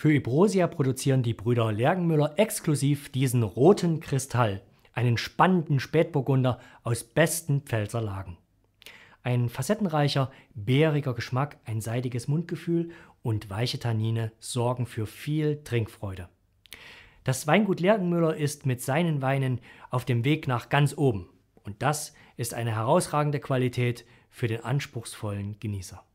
Für Ibrosia produzieren die Brüder Lergenmüller exklusiv diesen roten Kristall, einen spannenden Spätburgunder aus besten Pfälzerlagen. Ein facettenreicher, bäriger Geschmack, ein seidiges Mundgefühl und weiche Tannine sorgen für viel Trinkfreude. Das Weingut Lergenmüller ist mit seinen Weinen auf dem Weg nach ganz oben. Und das ist eine herausragende Qualität für den anspruchsvollen Genießer.